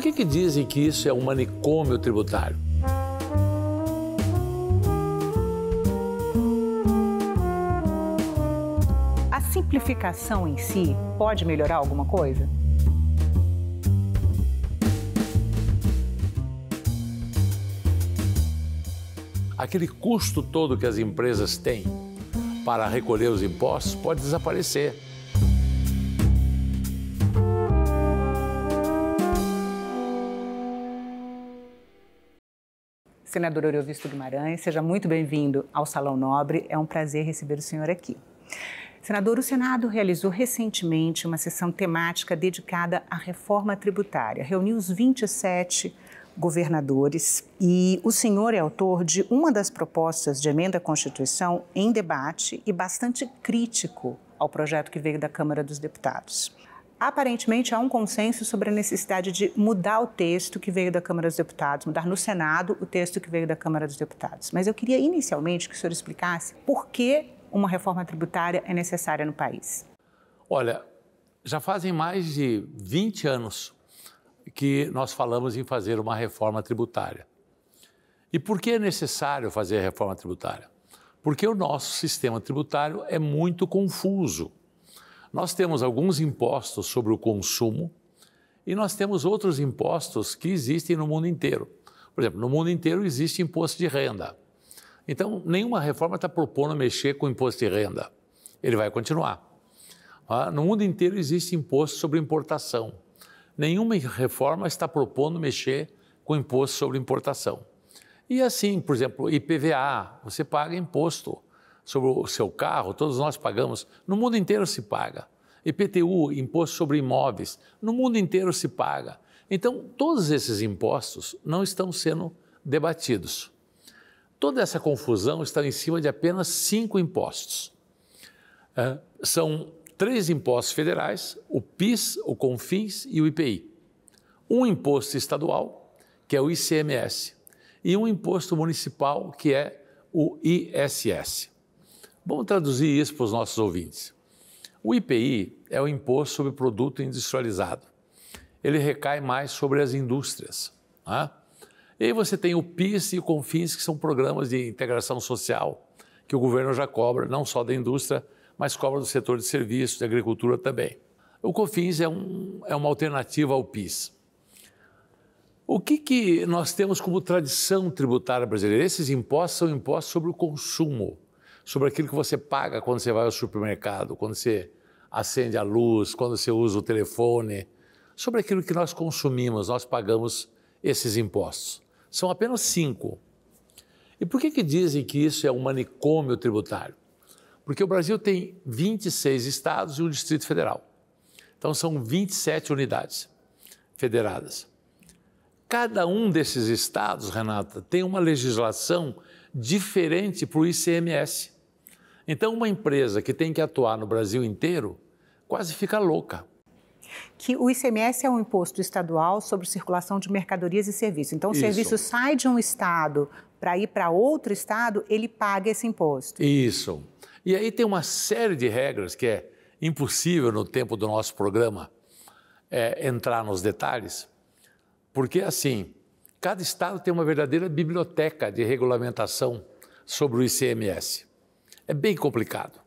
Por que, que dizem que isso é um manicômio tributário? A simplificação em si pode melhorar alguma coisa? Aquele custo todo que as empresas têm para recolher os impostos pode desaparecer. Senador Oriovisto Guimarães, seja muito bem-vindo ao Salão Nobre. É um prazer receber o senhor aqui. Senador, o Senado realizou recentemente uma sessão temática dedicada à reforma tributária. Reuniu os 27 governadores e o senhor é autor de uma das propostas de emenda à Constituição em debate e bastante crítico ao projeto que veio da Câmara dos Deputados aparentemente há um consenso sobre a necessidade de mudar o texto que veio da Câmara dos Deputados, mudar no Senado o texto que veio da Câmara dos Deputados. Mas eu queria inicialmente que o senhor explicasse por que uma reforma tributária é necessária no país. Olha, já fazem mais de 20 anos que nós falamos em fazer uma reforma tributária. E por que é necessário fazer a reforma tributária? Porque o nosso sistema tributário é muito confuso. Nós temos alguns impostos sobre o consumo e nós temos outros impostos que existem no mundo inteiro. Por exemplo, no mundo inteiro existe imposto de renda. Então, nenhuma reforma está propondo mexer com o imposto de renda. Ele vai continuar. Ah, no mundo inteiro existe imposto sobre importação. Nenhuma reforma está propondo mexer com o imposto sobre importação. E assim, por exemplo, IPVA, você paga imposto sobre o seu carro, todos nós pagamos. No mundo inteiro se paga. IPTU, imposto sobre imóveis, no mundo inteiro se paga. Então, todos esses impostos não estão sendo debatidos. Toda essa confusão está em cima de apenas cinco impostos. É, são três impostos federais: o PIS, o CONFINS e o IPI. Um imposto estadual, que é o ICMS, e um imposto municipal, que é o ISS. Vamos traduzir isso para os nossos ouvintes. O IPI é o Imposto sobre Produto Industrializado. Ele recai mais sobre as indústrias. Né? E aí você tem o PIS e o Confins que são programas de integração social, que o governo já cobra, não só da indústria, mas cobra do setor de serviços, de agricultura também. O COFINS é, um, é uma alternativa ao PIS. O que, que nós temos como tradição tributária brasileira? Esses impostos são impostos sobre o consumo sobre aquilo que você paga quando você vai ao supermercado, quando você acende a luz, quando você usa o telefone, sobre aquilo que nós consumimos, nós pagamos esses impostos. São apenas cinco. E por que, que dizem que isso é um manicômio tributário? Porque o Brasil tem 26 estados e um Distrito Federal. Então são 27 unidades federadas. Cada um desses estados, Renata, tem uma legislação diferente para o ICMS. Então, uma empresa que tem que atuar no Brasil inteiro quase fica louca. Que o ICMS é um imposto estadual sobre circulação de mercadorias e serviços. Então, o Isso. serviço sai de um estado para ir para outro estado, ele paga esse imposto. Isso. E aí tem uma série de regras que é impossível no tempo do nosso programa é, entrar nos detalhes, porque assim, cada estado tem uma verdadeira biblioteca de regulamentação sobre o ICMS. É bem complicado.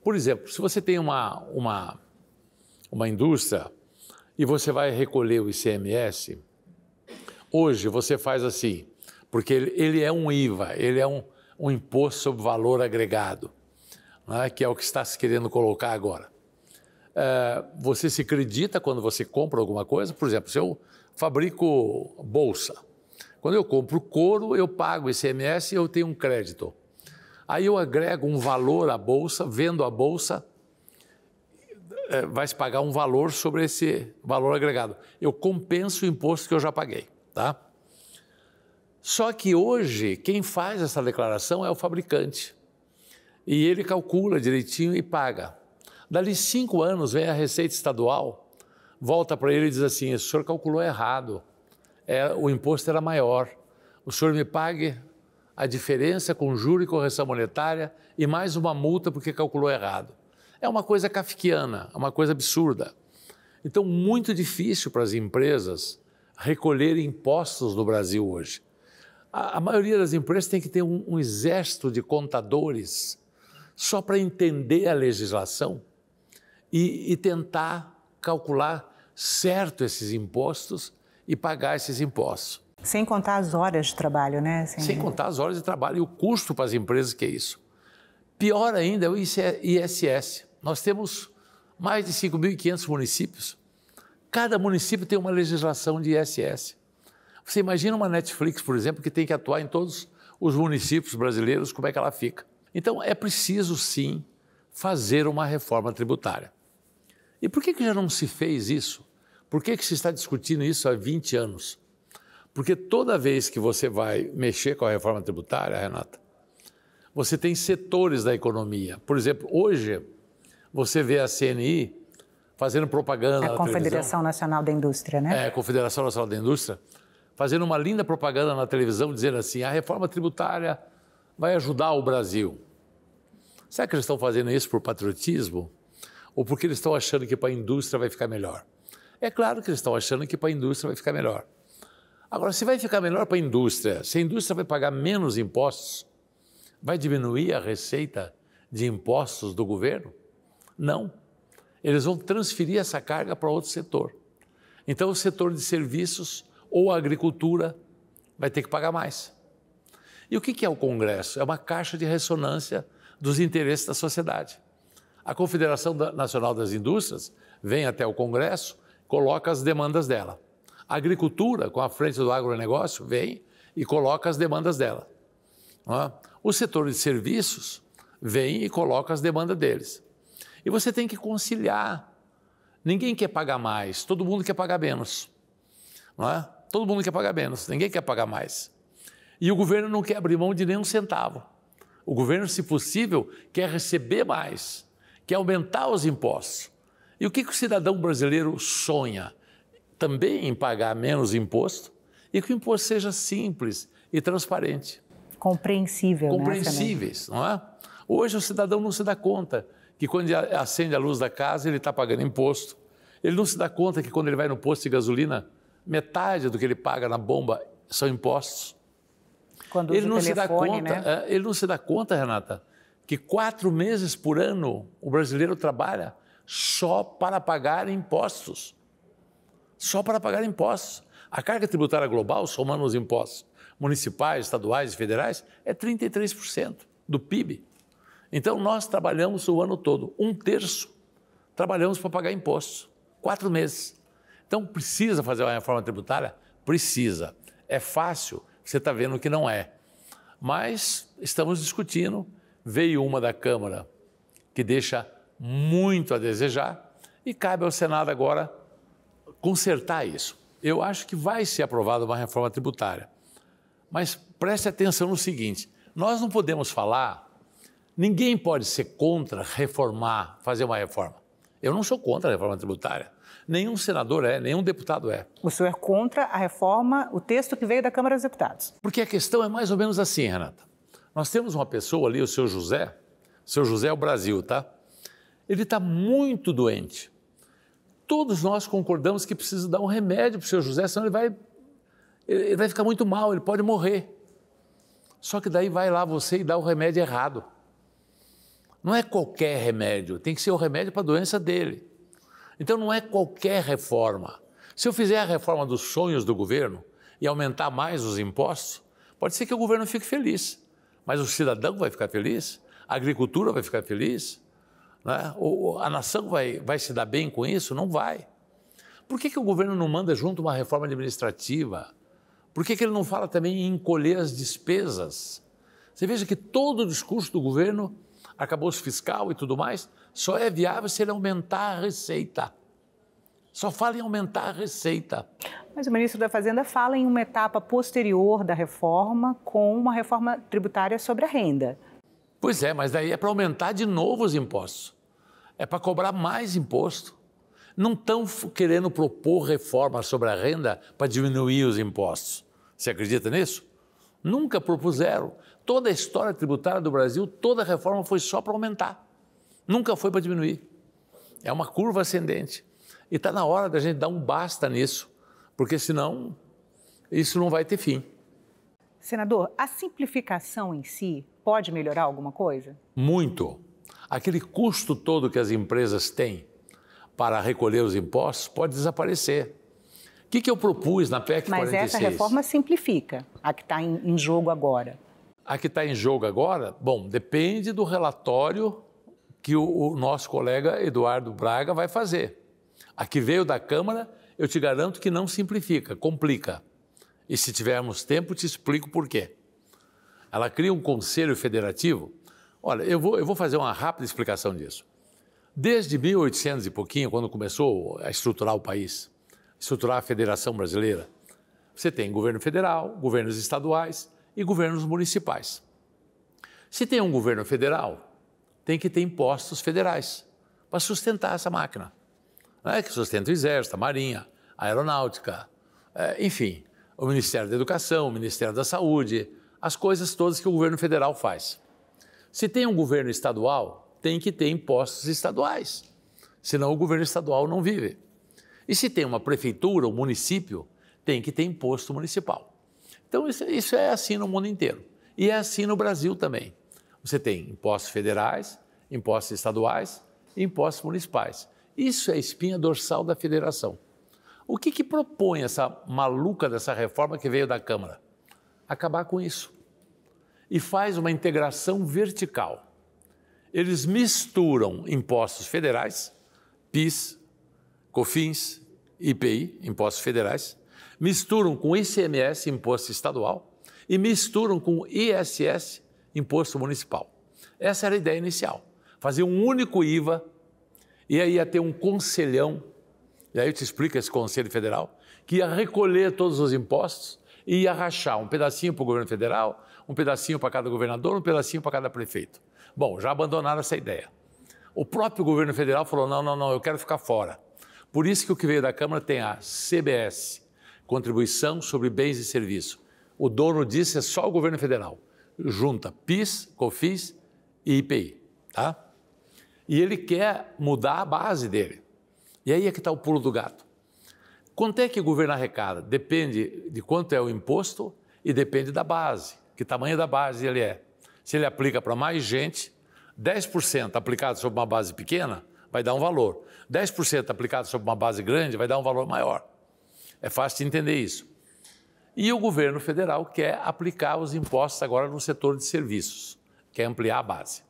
Por exemplo, se você tem uma, uma, uma indústria e você vai recolher o ICMS, hoje você faz assim, porque ele, ele é um IVA, ele é um, um imposto sobre valor agregado, né, que é o que está se querendo colocar agora. É, você se acredita quando você compra alguma coisa, por exemplo, se eu fabrico bolsa, quando eu compro couro, eu pago ICMS e eu tenho um crédito. Aí eu agrego um valor à bolsa, vendo a bolsa, é, vai se pagar um valor sobre esse valor agregado. Eu compenso o imposto que eu já paguei, tá? Só que hoje quem faz essa declaração é o fabricante e ele calcula direitinho e paga. Dali cinco anos vem a Receita Estadual, volta para ele e diz assim: o senhor calculou errado, é, o imposto era maior, o senhor me pague a diferença com juro e correção monetária e mais uma multa porque calculou errado. É uma coisa kafkiana, é uma coisa absurda. Então, muito difícil para as empresas recolher impostos no Brasil hoje. A, a maioria das empresas tem que ter um, um exército de contadores só para entender a legislação e, e tentar calcular certo esses impostos e pagar esses impostos. Sem contar as horas de trabalho, né? Assim, Sem, Sem né? contar as horas de trabalho e o custo para as empresas que é isso. Pior ainda é o ISS. Nós temos mais de 5.500 municípios. Cada município tem uma legislação de ISS. Você imagina uma Netflix, por exemplo, que tem que atuar em todos os municípios brasileiros, como é que ela fica? Então, é preciso sim fazer uma reforma tributária. E por que, que já não se fez isso? Por que, que se está discutindo isso há 20 anos? Porque toda vez que você vai mexer com a reforma tributária, Renata, você tem setores da economia. Por exemplo, hoje você vê a CNI fazendo propaganda. É a Confederação Nacional da Indústria, né? É, a Confederação Nacional da Indústria, fazendo uma linda propaganda na televisão dizendo assim: a reforma tributária vai ajudar o Brasil. Será que eles estão fazendo isso por patriotismo? Ou porque eles estão achando que para a indústria vai ficar melhor? É claro que eles estão achando que para a indústria vai ficar melhor. Agora, se vai ficar melhor para a indústria, se a indústria vai pagar menos impostos, vai diminuir a receita de impostos do governo? Não. Eles vão transferir essa carga para outro setor. Então, o setor de serviços ou a agricultura vai ter que pagar mais. E o que é o Congresso? É uma caixa de ressonância dos interesses da sociedade. A Confederação Nacional das Indústrias vem até o Congresso, coloca as demandas dela. A agricultura, com a frente do agronegócio, vem e coloca as demandas dela. É? O setor de serviços vem e coloca as demandas deles. E você tem que conciliar. Ninguém quer pagar mais, todo mundo quer pagar menos. Não é? Todo mundo quer pagar menos, ninguém quer pagar mais. E o governo não quer abrir mão de nenhum centavo. O governo, se possível, quer receber mais, quer aumentar os impostos. E o que, que o cidadão brasileiro sonha? também em pagar menos imposto e que o imposto seja simples e transparente. Compreensível. Né, Compreensíveis, né, não é? Hoje o cidadão não se dá conta que quando acende a luz da casa ele está pagando imposto. Ele não se dá conta que quando ele vai no posto de gasolina, metade do que ele paga na bomba são impostos. Quando ele não telefone, se dá conta, né? É, ele não se dá conta, Renata, que quatro meses por ano o brasileiro trabalha só para pagar impostos só para pagar impostos. A carga tributária global, somando os impostos municipais, estaduais e federais, é 33% do PIB. Então, nós trabalhamos o ano todo, um terço trabalhamos para pagar impostos, quatro meses. Então, precisa fazer uma reforma tributária? Precisa. É fácil? Você está vendo que não é. Mas estamos discutindo. Veio uma da Câmara que deixa muito a desejar e cabe ao Senado agora consertar isso. Eu acho que vai ser aprovada uma reforma tributária. Mas preste atenção no seguinte: nós não podemos falar, ninguém pode ser contra reformar, fazer uma reforma. Eu não sou contra a reforma tributária. Nenhum senador é, nenhum deputado é. O senhor é contra a reforma, o texto que veio da Câmara dos Deputados? Porque a questão é mais ou menos assim, Renata. Nós temos uma pessoa ali, o seu José. O seu José é o Brasil, tá? Ele está muito doente. Todos nós concordamos que precisa dar um remédio para o seu José, senão ele vai, ele vai ficar muito mal, ele pode morrer. Só que daí vai lá você e dá o remédio errado. Não é qualquer remédio, tem que ser o remédio para a doença dele. Então não é qualquer reforma. Se eu fizer a reforma dos sonhos do governo e aumentar mais os impostos, pode ser que o governo fique feliz, mas o cidadão vai ficar feliz, a agricultura vai ficar feliz, né? A nação vai, vai se dar bem com isso? Não vai. Por que, que o governo não manda junto uma reforma administrativa? Por que, que ele não fala também em encolher as despesas? Você veja que todo o discurso do governo, acabou se fiscal e tudo mais, só é viável se ele aumentar a receita. Só fala em aumentar a receita. Mas o ministro da Fazenda fala em uma etapa posterior da reforma, com uma reforma tributária sobre a renda. Pois é, mas daí é para aumentar de novo os impostos é para cobrar mais imposto. Não estão querendo propor reformas sobre a renda para diminuir os impostos. Você acredita nisso? Nunca propuseram. Toda a história tributária do Brasil, toda a reforma foi só para aumentar. Nunca foi para diminuir. É uma curva ascendente. E está na hora da gente dar um basta nisso, porque senão isso não vai ter fim. Senador, a simplificação em si pode melhorar alguma coisa? Muito aquele custo todo que as empresas têm para recolher os impostos pode desaparecer. O que, que eu propus na PEC Mas 46? Mas essa reforma simplifica a que está em, em jogo agora. A que está em jogo agora? Bom, depende do relatório que o, o, nosso colega Eduardo Braga vai fazer. A que veio da Câmara, eu te garanto que não simplifica, complica. E se tivermos tempo, te explico por quê. Ela cria um conselho federativo Olha, eu vou, eu vou fazer uma rápida explicação disso. Desde 1800 e pouquinho, quando começou a estruturar o país, estruturar a Federação Brasileira, você tem governo federal, governos estaduais e governos municipais. Se tem um governo federal, tem que ter impostos federais para sustentar essa máquina, né? que sustenta o Exército, a Marinha, a Aeronáutica, eh, enfim, o Ministério da Educação, o Ministério da Saúde, as coisas todas que o governo federal faz. Se tem um governo estadual, tem que ter impostos estaduais, senão o governo estadual não vive. E se tem uma prefeitura, um município, tem que ter imposto municipal. Então, isso, isso é assim no mundo inteiro. E é assim no Brasil também. Você tem impostos federais, impostos estaduais e impostos municipais. Isso é a espinha dorsal da federação. O que, que propõe essa maluca dessa reforma que veio da Câmara? Acabar com isso e faz uma integração vertical. Eles misturam impostos federais, PIS, COFINS, IPI, impostos federais, misturam com ICMS, imposto estadual, e misturam com ISS, imposto municipal. Essa era a ideia inicial, fazer um único IVA e aí ia ter um conselhão, e aí eu te explico esse conselho federal, que ia recolher todos os impostos e ia rachar um pedacinho para o governo federal, um pedacinho para cada governador, um pedacinho para cada prefeito. Bom, já abandonaram essa ideia. O próprio governo federal falou: não, não, não, eu quero ficar fora. Por isso que o que veio da Câmara tem a CBS, Contribuição sobre Bens e Serviços. O dono disso é só o governo federal. Junta PIS, COFIS e IPI. Tá? E ele quer mudar a base dele. E aí é que está o pulo do gato. Quanto é que o governo arrecada? Depende de quanto é o imposto e depende da base que tamanho da base ele é. Se ele aplica para mais gente, 10% aplicado sobre uma base pequena vai dar um valor. 10% aplicado sobre uma base grande vai dar um valor maior. É fácil de entender isso. E o governo federal quer aplicar os impostos agora no setor de serviços, quer ampliar a base.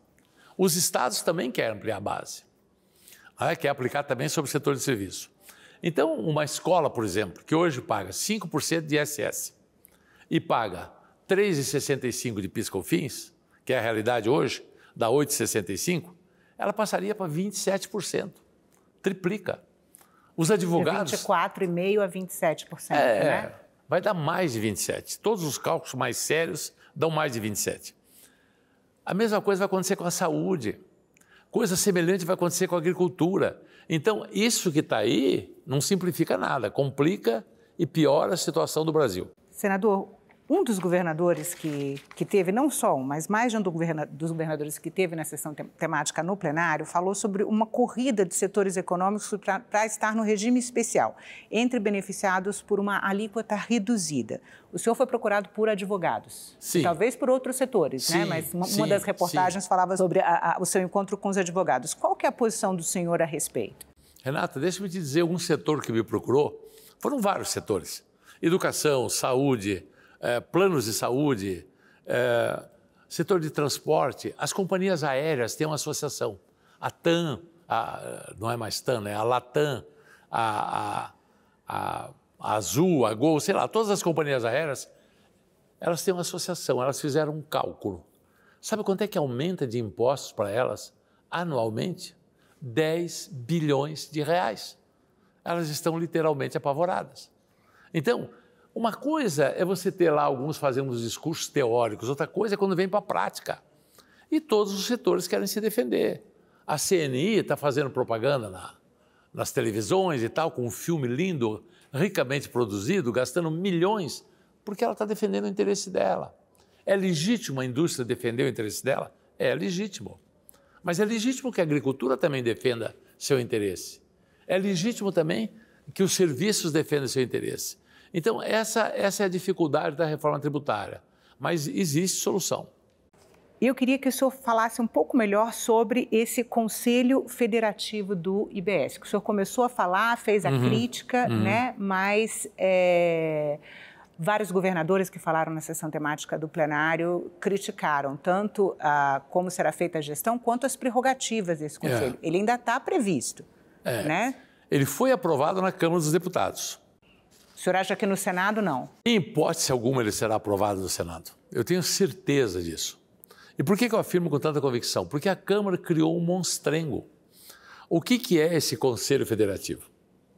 Os estados também querem ampliar a base, ah, quer aplicar também sobre o setor de serviço. Então, uma escola, por exemplo, que hoje paga 5% de ISS e paga 3,65 de PiscoFins, que é a realidade hoje, da 8,65, ela passaria para 27%. Triplica. Os advogados. De 24,5% a 27%, é, né? Vai dar mais de 27%. Todos os cálculos mais sérios dão mais de 27%. A mesma coisa vai acontecer com a saúde. Coisa semelhante vai acontecer com a agricultura. Então, isso que está aí não simplifica nada, complica e piora a situação do Brasil. Senador, um dos governadores que, que teve, não só um, mas mais de um dos governadores que teve na sessão temática no plenário, falou sobre uma corrida de setores econômicos para estar no regime especial, entre beneficiados por uma alíquota reduzida. O senhor foi procurado por advogados, sim. talvez por outros setores, né? sim, né? mas uma, sim, das reportagens falava sobre a, a, o seu encontro com os advogados. Qual que é a posição do senhor a respeito? Renata, deixa-me te dizer um setor que me procurou. Foram vários setores. Educação, saúde, é, planos de saúde, é, setor de transporte, as companhias aéreas têm uma associação. A TAM, a, não é mais TAM, é a Latam, a, a, a Azul, a Gol, sei lá, todas as companhias aéreas, elas têm uma associação, elas fizeram um cálculo. Sabe quanto é que aumenta de impostos para elas anualmente? 10 bilhões de reais. Elas estão literalmente apavoradas. Então, uma coisa é você ter lá alguns fazendo os discursos teóricos, outra coisa é quando vem para a prática. E todos os setores querem se defender. A CNI está fazendo propaganda na, nas televisões e tal, com um filme lindo, ricamente produzido, gastando milhões, porque ela está defendendo o interesse dela. É legítimo a indústria defender o interesse dela? É legítimo. Mas é legítimo que a agricultura também defenda seu interesse. É legítimo também que os serviços defendam seu interesse. Então, essa, essa é a dificuldade da reforma tributária, mas existe solução. Eu queria que o senhor falasse um pouco melhor sobre esse Conselho Federativo do IBS, que o senhor começou a falar, fez a uhum, crítica, uhum. né? mas é, vários governadores que falaram na sessão temática do plenário criticaram tanto a, como será feita a gestão quanto as prerrogativas desse é. Conselho. É. Ele ainda está previsto, é. né? Ele foi aprovado na Câmara dos Deputados senhor acha que no Senado não? Em hipótese alguma ele será aprovado no Senado. Eu tenho certeza disso. E por que eu afirmo com tanta convicção? Porque a Câmara criou um monstrengo. O que, que é esse Conselho Federativo?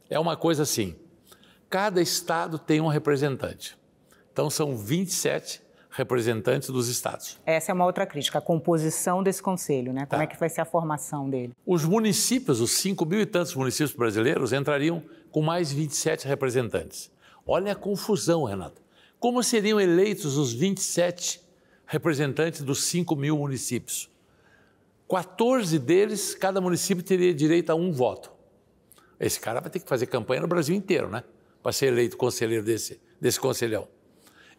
É uma coisa assim: cada estado tem um representante. Então são 27 representantes dos estados. Essa é uma outra crítica, a composição desse conselho, né? Como tá. é que vai ser a formação dele? Os municípios, os 5 mil e tantos municípios brasileiros, entrariam com mais 27 representantes. Olha a confusão, Renata. Como seriam eleitos os 27 representantes dos 5 mil municípios? 14 deles, cada município teria direito a um voto. Esse cara vai ter que fazer campanha no Brasil inteiro, né? Para ser eleito conselheiro desse, desse conselhão.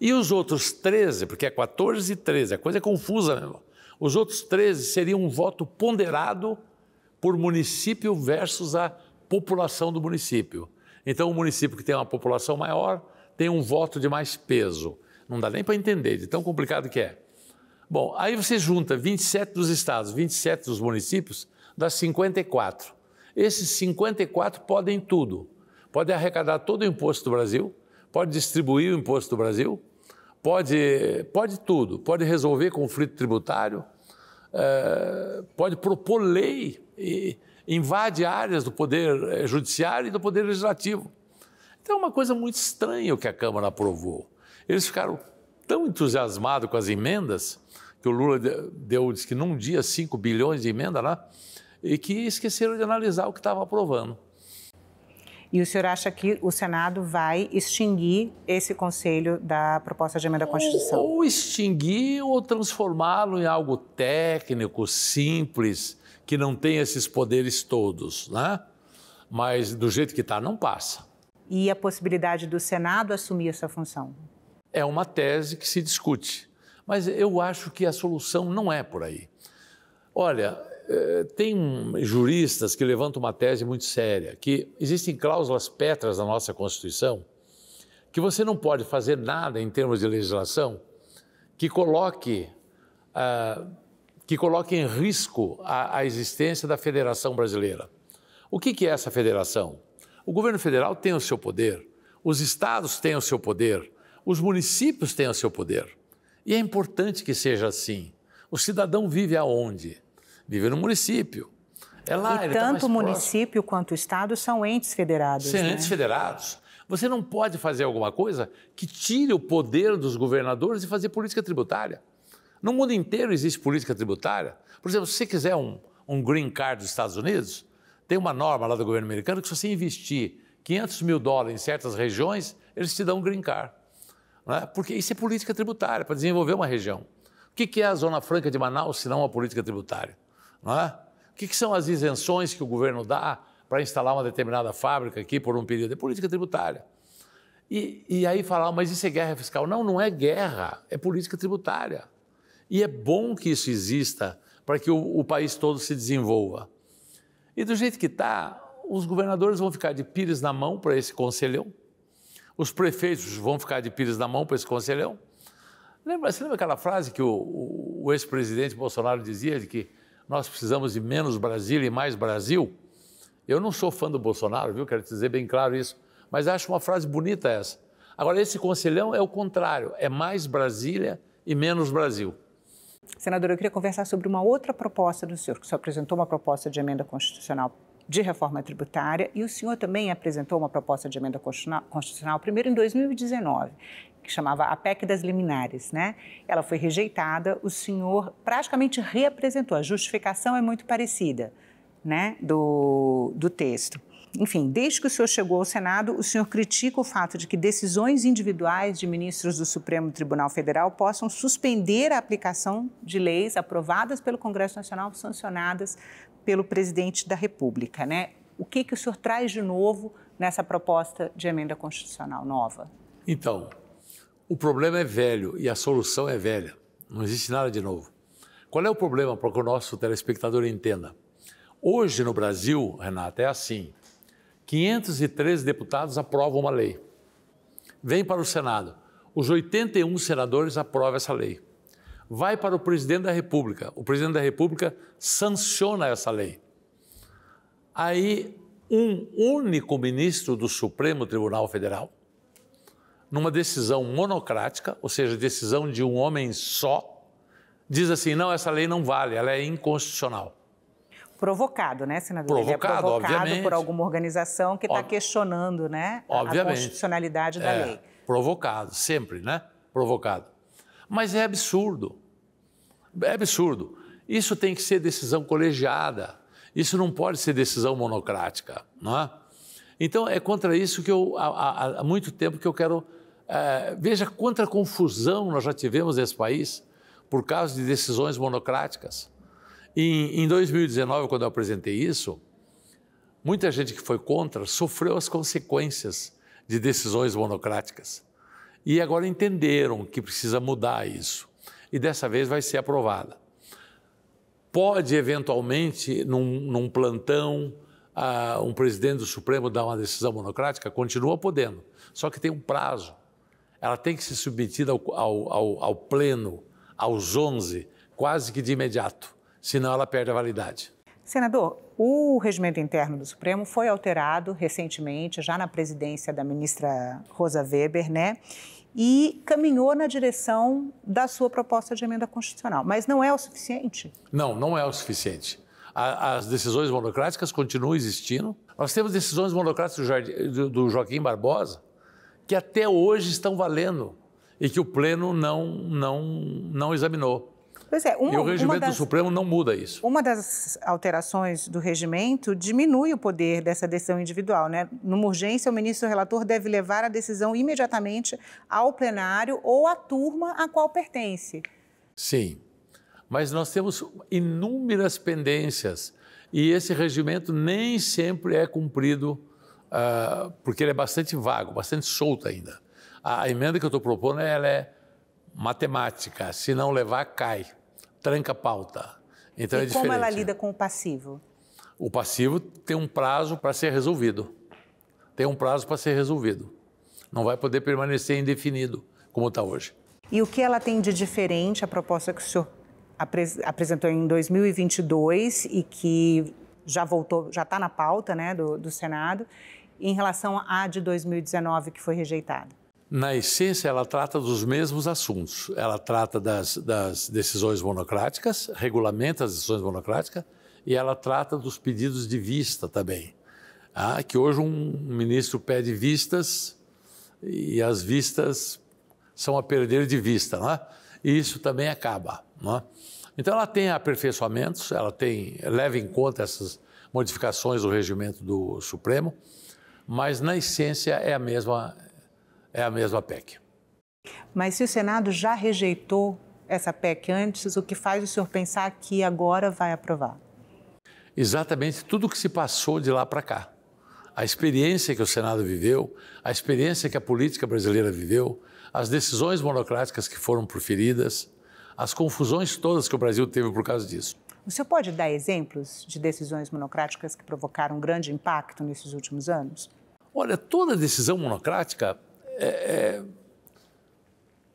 E os outros 13, porque é 14 e 13, a coisa é confusa mesmo. Os outros 13 seriam um voto ponderado por município versus a população do município. Então, o município que tem uma população maior tem um voto de mais peso. Não dá nem para entender, de tão complicado que é. Bom, aí você junta 27 dos estados, 27 dos municípios, dá 54. Esses 54 podem tudo. Podem arrecadar todo o imposto do Brasil, pode distribuir o imposto do Brasil, pode, pode tudo, pode resolver conflito tributário, eh, pode propor lei e, invade áreas do poder eh, judiciário e do poder legislativo. Então é uma coisa muito estranha o que a Câmara aprovou. Eles ficaram tão entusiasmados com as emendas, que o Lula deu, disse que num dia, 5 bilhões de emenda lá, né, e que esqueceram de analisar o que estava aprovando. E o senhor acha que o Senado vai extinguir esse conselho da proposta de emenda à Constituição? Ou, ou extinguir ou transformá-lo em algo técnico, simples, que não tem esses poderes todos, né? Mas do jeito que está, não passa. E a possibilidade do Senado assumir essa função? É uma tese que se discute, mas eu acho que a solução não é por aí. Olha, eh, tem juristas que levantam uma tese muito séria, que existem cláusulas pétreas na nossa Constituição que você não pode fazer nada em termos de legislação que coloque uh, que coloca em risco a, a existência da Federação Brasileira. O que, que é essa federação? O governo federal tem o seu poder, os estados têm o seu poder, os municípios têm o seu poder. E é importante que seja assim. O cidadão vive aonde? Vive no município. É lá, e tá tanto tá o município próximo. quanto o estado são entes federados. São né? entes federados. Você não pode fazer alguma coisa que tire o poder dos governadores de fazer política tributária. No mundo inteiro existe política tributária. Por exemplo, se você quiser um, um green card dos Estados Unidos, tem uma norma lá do governo americano que se você investir 500 mil dólares em certas regiões, eles te dão um green card. É? Porque isso é política tributária, para desenvolver uma região. O que é a Zona Franca de Manaus se não uma política tributária? É? O que são as isenções que o governo dá para instalar uma determinada fábrica aqui por um período? É política tributária. E, e aí falar, ah, mas isso é guerra fiscal? Não, não é guerra, é política tributária. E é bom que isso exista para que o, o país todo se desenvolva. E do jeito que está, os governadores vão ficar de pires na mão para esse conselhão, os prefeitos vão ficar de pires na mão para esse conselhão. Lembra, você lembra aquela frase que o, o, o ex-presidente Bolsonaro dizia de que nós precisamos de menos Brasília e mais Brasil? Eu não sou fã do Bolsonaro, viu? Quero te dizer bem claro isso, mas acho uma frase bonita essa. Agora, esse conselhão é o contrário, é mais Brasília e menos Brasil. Senadora, eu queria conversar sobre uma outra proposta do senhor, que o senhor apresentou uma proposta de emenda constitucional de reforma tributária e o senhor também apresentou uma proposta de emenda constitucional, primeiro em 2019, que chamava a PEC das liminares, né? Ela foi rejeitada, o senhor praticamente reapresentou, a justificação é muito parecida, né, do, do texto enfim, desde que o senhor chegou ao Senado, o senhor critica o fato de que decisões individuais de ministros do Supremo Tribunal Federal possam suspender a aplicação de leis aprovadas pelo Congresso Nacional, sancionadas pelo presidente da República, né? O que, que o senhor traz de novo nessa proposta de emenda constitucional nova? Então, o problema é velho e a solução é velha. Não existe nada de novo. Qual é o problema para que o nosso telespectador entenda? Hoje no Brasil, Renata, é assim. 513 deputados aprovam uma lei. Vem para o Senado. Os 81 senadores aprovam essa lei. Vai para o presidente da República. O presidente da República sanciona essa lei. Aí, um único ministro do Supremo Tribunal Federal, numa decisão monocrática, ou seja, decisão de um homem só, diz assim: não, essa lei não vale, ela é inconstitucional. Provocado, né, senador? Provocado, é provocado obviamente. por alguma organização que está questionando né, obviamente. a constitucionalidade da é, lei. Provocado, sempre, né? Provocado. Mas é absurdo. É absurdo. Isso tem que ser decisão colegiada. Isso não pode ser decisão monocrática, não é? Então, é contra isso que eu, há, há muito tempo que eu quero. É, veja quanta confusão nós já tivemos nesse país por causa de decisões monocráticas em 2019, quando eu apresentei isso, muita gente que foi contra sofreu as consequências de decisões monocráticas. E agora entenderam que precisa mudar isso. E dessa vez vai ser aprovada. Pode, eventualmente, num, num plantão, uh, um presidente do Supremo dar uma decisão monocrática? Continua podendo, só que tem um prazo. Ela tem que ser submetida ao, ao, ao, ao Pleno, aos 11, quase que de imediato senão ela perde a validade. Senador, o regimento interno do Supremo foi alterado recentemente, já na presidência da ministra Rosa Weber, né? E caminhou na direção da sua proposta de emenda constitucional. Mas não é o suficiente? Não, não é o suficiente. as decisões monocráticas continuam existindo. Nós temos decisões monocráticas do, do Joaquim Barbosa que até hoje estão valendo e que o Pleno não, não, não examinou. Pois é, uma, e o regimento das, do Supremo não muda isso. Uma das alterações do regimento diminui o poder dessa decisão individual. Né? Numa urgência, o ministro relator deve levar a decisão imediatamente ao plenário ou à turma a qual pertence. Sim, mas nós temos inúmeras pendências e esse regimento nem sempre é cumprido, uh, porque ele é bastante vago, bastante solto ainda. A emenda que eu estou propondo ela é matemática, se não levar, cai tranca-pauta. Então e é como ela lida com o passivo? O passivo tem um prazo para ser resolvido. Tem um prazo para ser resolvido. Não vai poder permanecer indefinido como está hoje. E o que ela tem de diferente, a proposta que o senhor apres apresentou em 2022 e que já voltou, já está na pauta né, do, do Senado, em relação à de 2019 que foi rejeitada? na essência, ela trata dos mesmos assuntos. Ela trata das, das decisões monocráticas, regulamenta as decisões monocráticas, e ela trata dos pedidos de vista também. Ah, que hoje um ministro pede vistas e as vistas são a perder de vista, né? e isso também acaba. Né? Então, ela tem aperfeiçoamentos, ela tem leva em conta essas modificações do regimento do Supremo, mas na essência é a mesma é a mesma PEC. Mas se o Senado já rejeitou essa PEC antes, o que faz o senhor pensar que agora vai aprovar? Exatamente tudo o que se passou de lá para cá. A experiência que o Senado viveu, a experiência que a política brasileira viveu, as decisões monocráticas que foram proferidas, as confusões todas que o Brasil teve por causa disso. O senhor pode dar exemplos de decisões monocráticas que provocaram grande impacto nesses últimos anos? Olha, toda decisão monocrática é, é,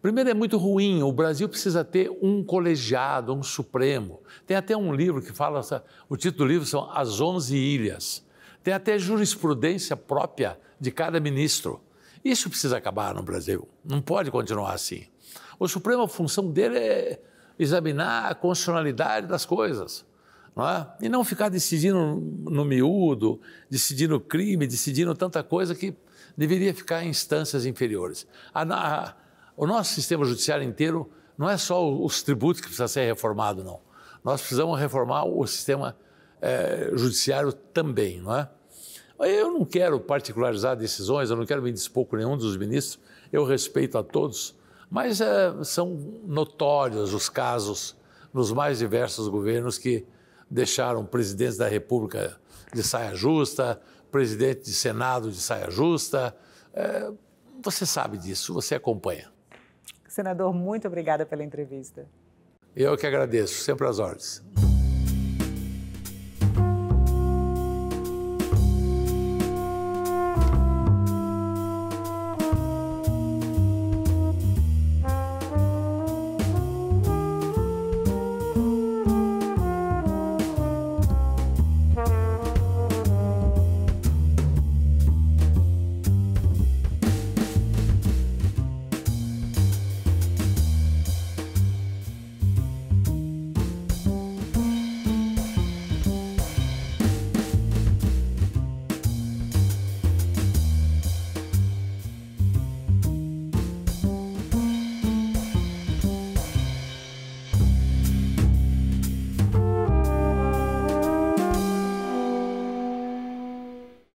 primeiro, é muito ruim. O Brasil precisa ter um colegiado, um Supremo. Tem até um livro que fala, o título do livro são As Onze Ilhas. Tem até jurisprudência própria de cada ministro. Isso precisa acabar no Brasil. Não pode continuar assim. O Supremo, a função dele é examinar a constitucionalidade das coisas. Não é? E não ficar decidindo no miúdo, decidindo crime, decidindo tanta coisa que deveria ficar em instâncias inferiores. A, a, o nosso sistema judiciário inteiro não é só os tributos que precisa ser reformado, não. Nós precisamos reformar o sistema é, judiciário também, não é? Eu não quero particularizar decisões, eu não quero me dispor com nenhum dos ministros, eu respeito a todos, mas é, são notórios os casos nos mais diversos governos que deixaram presidentes da República de saia justa, presidente de Senado de saia justa. É, você sabe disso, você acompanha. Senador, muito obrigada pela entrevista. Eu que agradeço, sempre às ordens.